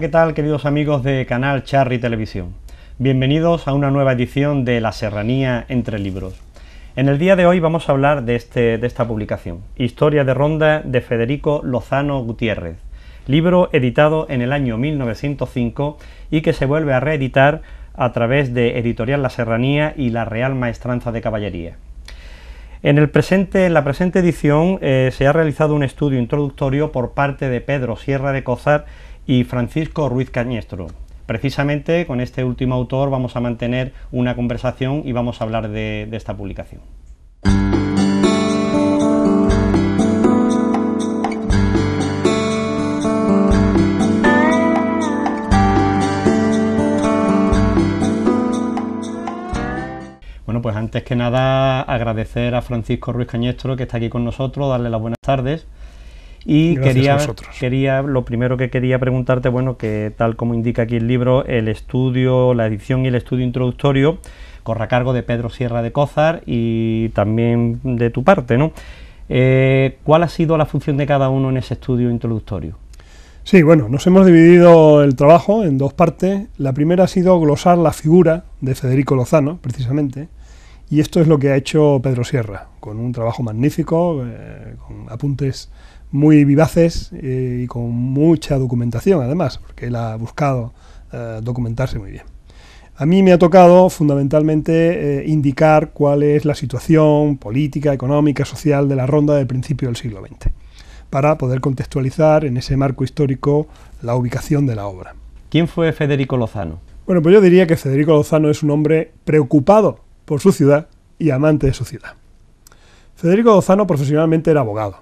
¿qué tal queridos amigos de Canal Charry Televisión? Bienvenidos a una nueva edición de La Serranía entre Libros. En el día de hoy vamos a hablar de, este, de esta publicación, Historia de Ronda de Federico Lozano Gutiérrez, libro editado en el año 1905 y que se vuelve a reeditar a través de Editorial La Serranía y la Real Maestranza de Caballería. En, el presente, la presente edición eh, se ha realizado un estudio introductorio por parte de Pedro Sierra de Cozar y Francisco Ruiz Cañestro. Precisamente con este último autor vamos a mantener una conversación y vamos a hablar de, esta publicación. Bueno, pues antes que nada agradecer a Francisco Ruiz Cañestro que está aquí con nosotros, darle las buenas tardes y quería, quería, lo primero que quería preguntarte, bueno, que tal como indica aquí el libro, el estudio, la edición y el estudio introductorio corra a cargo de Pedro Sierra de Cózar y también de tu parte, ¿no? Eh, ¿Cuál ha sido la función de cada uno en ese estudio introductorio? Sí, bueno, nos hemos dividido el trabajo en dos partes. La primera ha sido glosar la figura de Federico Lozano, precisamente, y esto es lo que ha hecho Pedro Sierra, con un trabajo magnífico, eh, con apuntes muy vivaces eh, y con mucha documentación, además, porque él ha buscado eh, documentarse muy bien. A mí me ha tocado fundamentalmente eh, indicar cuál es la situación política, económica, social de la ronda del principio del siglo XX, para poder contextualizar en ese marco histórico la ubicación de la obra. ¿Quién fue Federico Lozano? Bueno, pues yo diría que Federico Lozano es un hombre preocupado por su ciudad y amante de su ciudad. Federico Lozano profesionalmente era abogado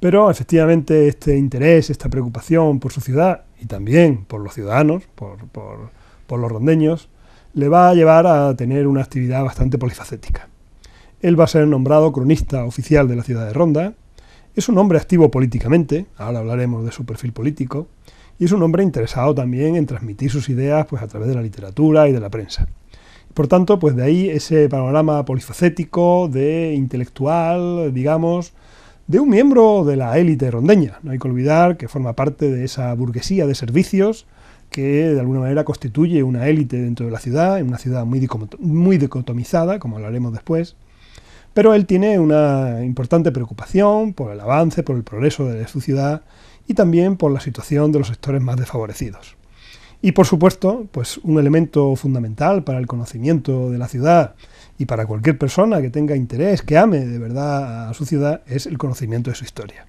pero efectivamente este interés, esta preocupación por su ciudad y también por los ciudadanos, por, los rondeños, le va a llevar a tener una actividad bastante polifacética. Él va a ser nombrado cronista oficial de la ciudad de Ronda, es un hombre activo políticamente, ahora hablaremos de su perfil político, y es un hombre interesado también en transmitir sus ideas pues, a través de la literatura y de la prensa. Por tanto, pues de ahí ese panorama polifacético, de intelectual, digamos, de un miembro de la élite rondeña. No hay que olvidar que forma parte de esa burguesía de servicios que de alguna manera constituye una élite dentro de la ciudad, en una ciudad muy, muy dicotomizada, como hablaremos después. Pero él tiene una importante preocupación por el avance, por el progreso de su ciudad y también por la situación de los sectores más desfavorecidos. Y por supuesto, pues un elemento fundamental para el conocimiento de la ciudad y para cualquier persona que tenga interés, que ame de verdad a su ciudad, es el conocimiento de su historia.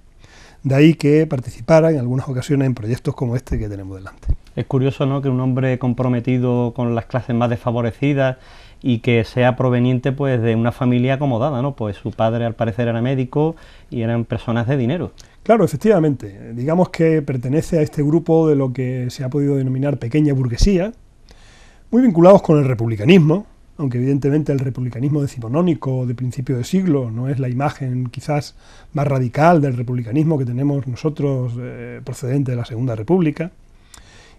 De ahí que participara en algunas ocasiones en proyectos como este que tenemos delante. Es curioso ¿no? que un hombre comprometido con las clases más desfavorecidas y que sea proveniente pues de una familia acomodada, ¿no? Pues su padre al parecer era médico y eran personas de dinero. Claro, efectivamente. Digamos que pertenece a este grupo de lo que se ha podido denominar pequeña burguesía, muy vinculados con el republicanismo, aunque evidentemente el republicanismo decimonónico de principio de siglo no es la imagen quizás más radical del republicanismo que tenemos nosotros eh, procedente de la Segunda República,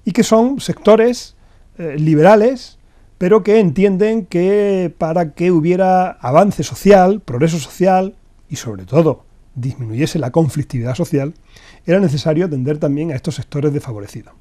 y que son sectores eh, liberales, pero que entienden que para que hubiera avance social, progreso social y sobre todo disminuyese la conflictividad social, era necesario atender también a estos sectores desfavorecidos.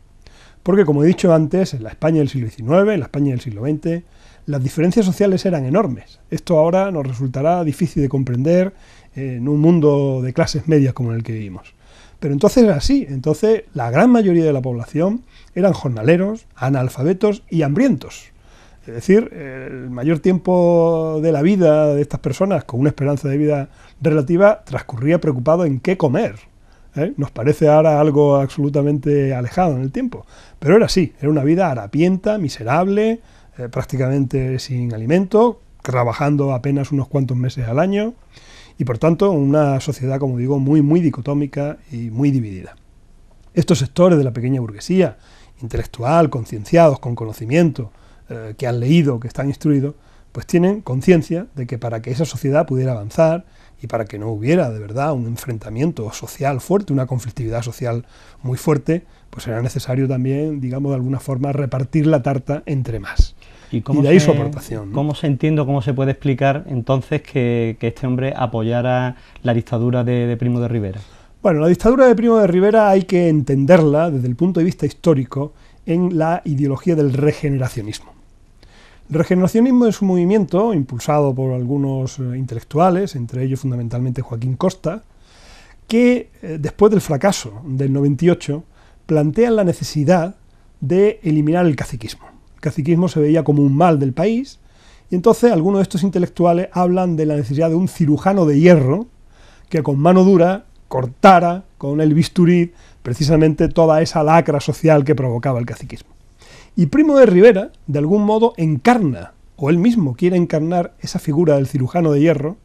Porque, como he dicho antes, en la España del siglo XIX, en la España del siglo XX, las diferencias sociales eran enormes. Esto ahora nos resultará difícil de comprender en un mundo de clases medias como el que vivimos. Pero entonces era así, entonces la gran mayoría de la población eran jornaleros, analfabetos y hambrientos. Es decir, el mayor tiempo de la vida de estas personas con una esperanza de vida relativa transcurría preocupado en qué comer, ¿eh? Nos parece ahora algo absolutamente alejado en el tiempo, pero era así, era una vida harapienta, miserable, eh, prácticamente sin alimento, trabajando apenas unos cuantos meses al año, y por tanto una sociedad, como digo, muy, muy dicotómica y muy dividida. Estos sectores de la pequeña burguesía, intelectual, concienciados, con conocimiento, eh, que han leído, que están instruidos, pues tienen conciencia de que para que esa sociedad pudiera avanzar y para que no hubiera de verdad un enfrentamiento social fuerte, una conflictividad social muy fuerte, pues era necesario también, digamos, de alguna forma repartir la tarta entre más. Y, cómo ahí su aportación. ¿Cómo se entiende, cómo se puede explicar entonces que, este hombre apoyara la dictadura de Primo de Rivera? Bueno, la dictadura de Primo de Rivera hay que entenderla desde el punto de vista histórico en la ideología del regeneracionismo. Regeneracionismo es un movimiento impulsado por algunos eh, intelectuales, entre ellos fundamentalmente Joaquín Costa, que eh, después del fracaso del 98 plantean la necesidad de eliminar el caciquismo. El caciquismo se veía como un mal del país y entonces algunos de estos intelectuales hablan de la necesidad de un cirujano de hierro que con mano dura cortara con el bisturí precisamente toda esa lacra social que provocaba el caciquismo. Y Primo de Rivera, de algún modo, encarna, o él mismo quiere encarnar esa figura del cirujano de hierro,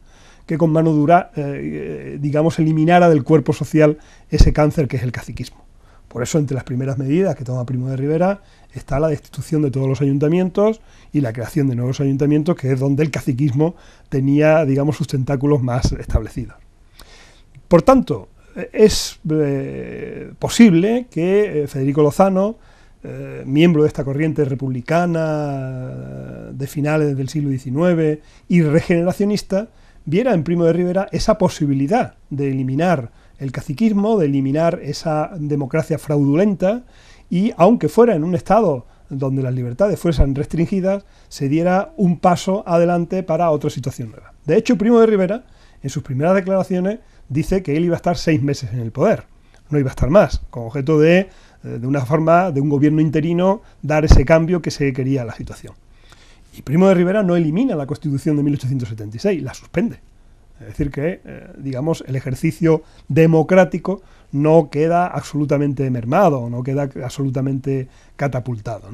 que con mano dura, eh, eh, digamos, eliminara del cuerpo social ese cáncer que es el caciquismo. Por eso, entre las primeras medidas que toma Primo de Rivera está la destitución de todos los ayuntamientos y la creación de nuevos ayuntamientos, que es donde el caciquismo tenía, digamos, sus tentáculos más establecidos. Por tanto, eh, es posible que Federico Lozano eh, miembro de esta corriente republicana eh, de finales del siglo XIX y regeneracionista, viera en Primo de Rivera esa posibilidad de eliminar el caciquismo, de eliminar esa democracia fraudulenta y, aunque fuera en un Estado donde las libertades fueran restringidas, se diera un paso adelante para otra situación nueva. De hecho, Primo de Rivera, en sus primeras declaraciones, dice que él iba a estar seis meses en el poder, no iba a estar más, con objeto de eh, de una forma, de un gobierno interino, dar ese cambio que se quería a la situación. Y Primo de Rivera no elimina la Constitución de 1876, la suspende. Es decir, que, eh, digamos, el ejercicio democrático no queda absolutamente mermado, no queda absolutamente catapultado.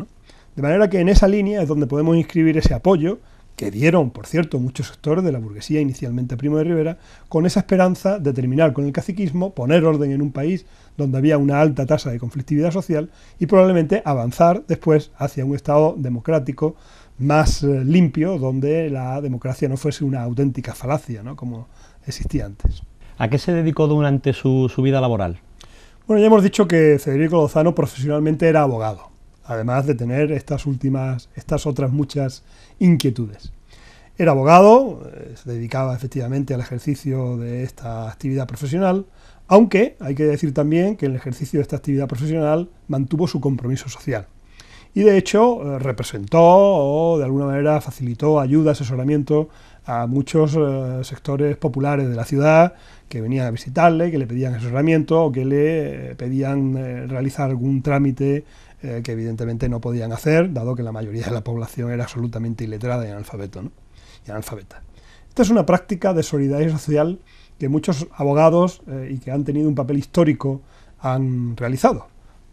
De manera que en esa línea es donde podemos inscribir ese apoyo que dieron, por cierto, muchos sectores de la burguesía, inicialmente Primo de Rivera, con esa esperanza de terminar con el caciquismo, poner orden en un país donde había una alta tasa de conflictividad social y probablemente avanzar después hacia un Estado democrático más eh, limpio, donde la democracia no fuese una auténtica falacia, ¿no? como existía antes. ¿A qué se dedicó durante su, su vida laboral? Bueno, ya hemos dicho que Federico Lozano profesionalmente era abogado además de tener estas últimas, estas otras muchas inquietudes. Era abogado, eh, se dedicaba efectivamente al ejercicio de esta actividad profesional, aunque hay que decir también que el ejercicio de esta actividad profesional mantuvo su compromiso social. Y de hecho eh, representó o de alguna manera facilitó ayuda, asesoramiento a muchos eh, sectores populares de la ciudad que venían a visitarle, que le pedían asesoramiento o que le pedían realizar algún trámite eh, que evidentemente no podían hacer, dado que la mayoría de la población era absolutamente iletrada y analfabeta. Esta es una práctica de solidaridad social que muchos abogados eh, y que han tenido un papel histórico han realizado.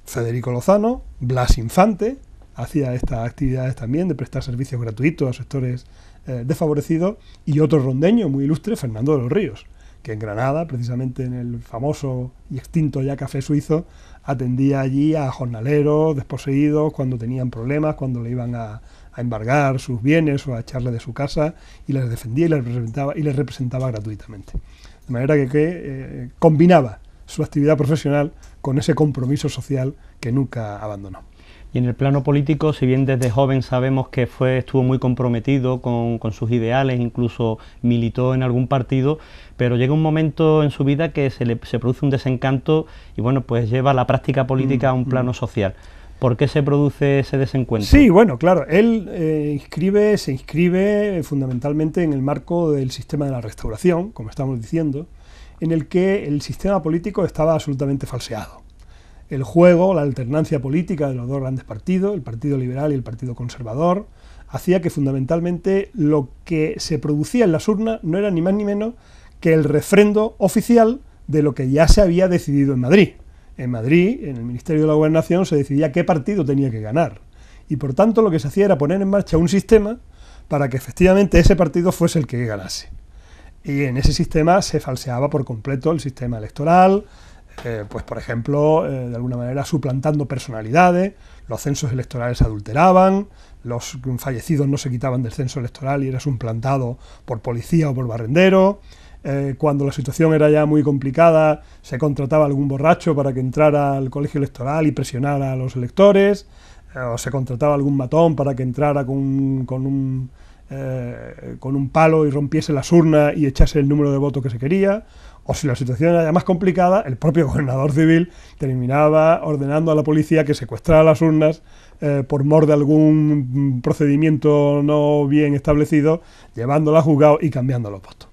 Federico Lozano, Blas Infante, hacía estas actividades también de prestar servicios gratuitos a sectores eh, desfavorecidos, y otro rondeño muy ilustre, Fernando de los Ríos que en Granada, precisamente en el famoso y extinto ya café suizo, atendía allí a jornaleros desposeídos cuando tenían problemas, cuando le iban a, a embargar sus bienes o a echarle de su casa y les defendía y les representaba, y les representaba gratuitamente. De manera que, eh, combinaba su actividad profesional con ese compromiso social que nunca abandonó. Y en el plano político, si bien desde joven sabemos que fue, estuvo muy comprometido con, sus ideales, incluso militó en algún partido, pero llega un momento en su vida que se le se produce un desencanto y bueno, pues lleva la práctica política a un mm, mm. plano social. ¿Por qué se produce ese desencuentro? Sí, bueno, claro, él eh, inscribe, se inscribe fundamentalmente en el marco del sistema de la restauración, como estamos diciendo, en el que el sistema político estaba absolutamente falseado. El juego, la alternancia política de los dos grandes partidos, el Partido Liberal y el Partido Conservador, hacía que fundamentalmente lo que se producía en las urnas no era ni más ni menos que el refrendo oficial de lo que ya se había decidido en Madrid. En Madrid, en el Ministerio de la Gobernación, se decidía qué partido tenía que ganar. Y por tanto lo que se hacía era poner en marcha un sistema para que efectivamente ese partido fuese el que ganase y en ese sistema se falseaba por completo el sistema electoral, eh, pues por ejemplo, eh, de alguna manera suplantando personalidades, los censos electorales se adulteraban, los fallecidos no se quitaban del censo electoral y era suplantado por policía o por barrendero, eh, cuando la situación era ya muy complicada se contrataba algún borracho para que entrara al colegio electoral y presionara a los electores, o se contrataba algún matón para que entrara con un eh, con un palo y rompiese las urnas y echase el número de votos que se quería, o si la situación era más complicada, el propio gobernador civil terminaba ordenando a la policía que secuestrara las urnas eh, por mor de algún procedimiento no bien establecido, llevándola a juzgado y cambiando los votos.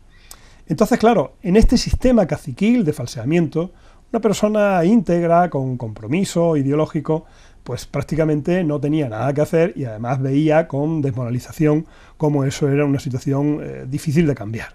Entonces, claro, en este sistema caciquil de falseamiento, una persona íntegra, con compromiso ideológico, pues prácticamente no tenía nada que hacer y además veía con desmoralización cómo eso era una situación eh, difícil de cambiar.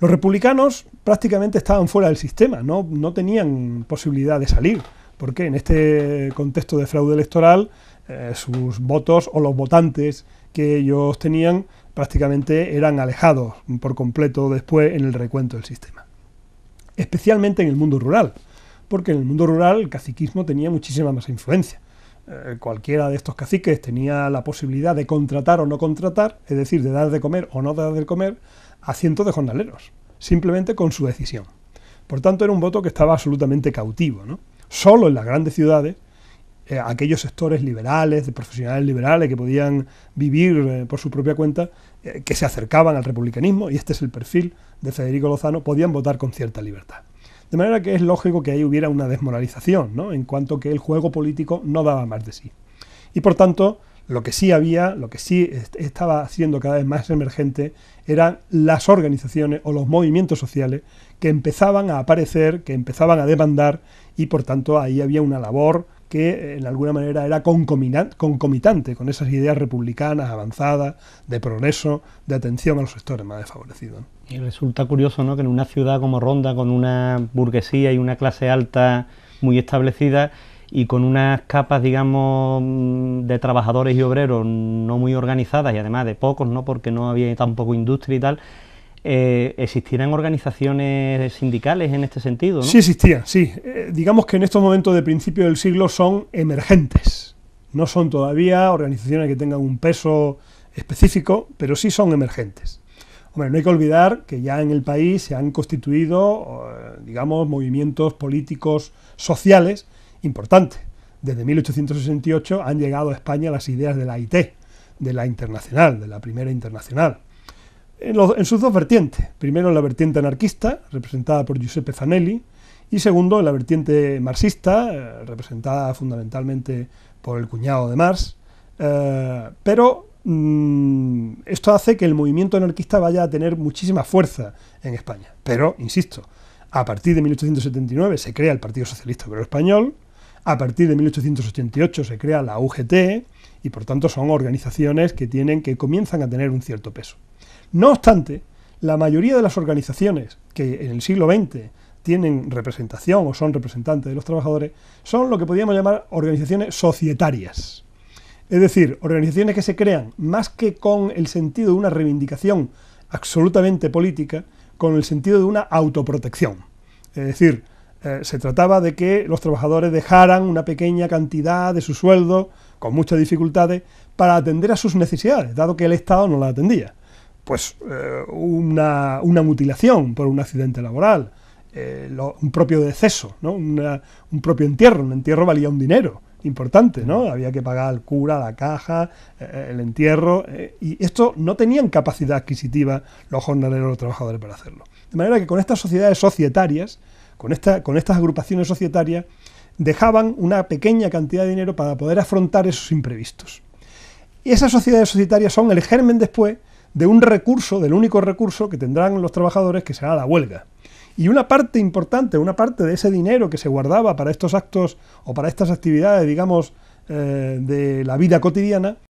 Los republicanos prácticamente estaban fuera del sistema, no, tenían posibilidad de salir, porque en este contexto de fraude electoral eh, sus votos o los votantes que ellos tenían prácticamente eran alejados por completo después en el recuento del sistema. Especialmente en el mundo rural, porque en el mundo rural el caciquismo tenía muchísima más influencia eh, cualquiera de estos caciques tenía la posibilidad de contratar o no contratar, es decir, de dar de comer o no dar de comer, a cientos de jornaleros, simplemente con su decisión. Por tanto, era un voto que estaba absolutamente cautivo. Solo en las grandes ciudades, eh, aquellos sectores liberales, de profesionales liberales que podían vivir eh, por su propia cuenta, que se acercaban al republicanismo, y este es el perfil de Federico Lozano, podían votar con cierta libertad. De manera que es lógico que ahí hubiera una desmoralización, ¿no? en cuanto que el juego político no daba más de sí. Y por tanto, lo que sí había, lo que sí estaba siendo cada vez más emergente, eran las organizaciones o los movimientos sociales que empezaban a aparecer, que empezaban a demandar, y por tanto ahí había una labor que en alguna manera era concomitante con esas ideas republicanas, avanzadas, de progreso, de atención a los sectores más desfavorecidos. Y resulta curioso ¿no? que en una ciudad como Ronda, con una burguesía y una clase alta muy establecida, y con unas capas, digamos, mm, de trabajadores y obreros no muy organizadas y además de pocos, ¿no? porque no había tampoco industria y tal, eh, organizaciones sindicales en este sentido? Sí existían, sí. Eh, digamos que en estos momentos de principio del siglo son emergentes. No son todavía organizaciones que tengan un peso específico, pero sí son emergentes. Hombre, no hay que olvidar que ya en el país se han constituido, eh, digamos, movimientos políticos sociales importantes. Desde 1868 han llegado a España las ideas de la IT, de la internacional, de la primera internacional en, sus dos vertientes. Primero en la vertiente anarquista, representada por Giuseppe Zanelli, y segundo en la vertiente marxista, eh, representada fundamentalmente por el cuñado de Marx. Eh, pero mm, esto hace que el movimiento anarquista vaya a tener muchísima fuerza en España. Pero, insisto, a partir de 1879 se crea el Partido Socialista Obrero Español, a partir de 1888 se crea la UGT y por tanto son organizaciones que tienen que comienzan a tener un cierto peso. No obstante, la mayoría de las organizaciones que en el siglo XX tienen representación o son representantes de los trabajadores son lo que podríamos llamar organizaciones societarias. Es decir, organizaciones que se crean más que con el sentido de una reivindicación absolutamente política, con el sentido de una autoprotección. Es decir, eh, se trataba de que los trabajadores dejaran una pequeña cantidad de su sueldo, con muchas dificultades, para atender a sus necesidades, dado que el Estado no las atendía pues eh, una, mutilación por un accidente laboral, eh, un propio deceso, ¿no? un propio entierro, un entierro valía un dinero importante, ¿no? Mm. Había que pagar al cura, la caja, eh, el entierro, y esto no tenían capacidad adquisitiva los jornaleros, los trabajadores para hacerlo. De manera que con estas sociedades societarias, con, esta, con estas agrupaciones societarias, dejaban una pequeña cantidad de dinero para poder afrontar esos imprevistos. Y esas sociedades societarias son el germen después de un recurso, del único recurso que tendrán los trabajadores que será la huelga. Y una parte importante, una parte de ese dinero que se guardaba para estos actos o para estas actividades, digamos, eh, de la vida cotidiana,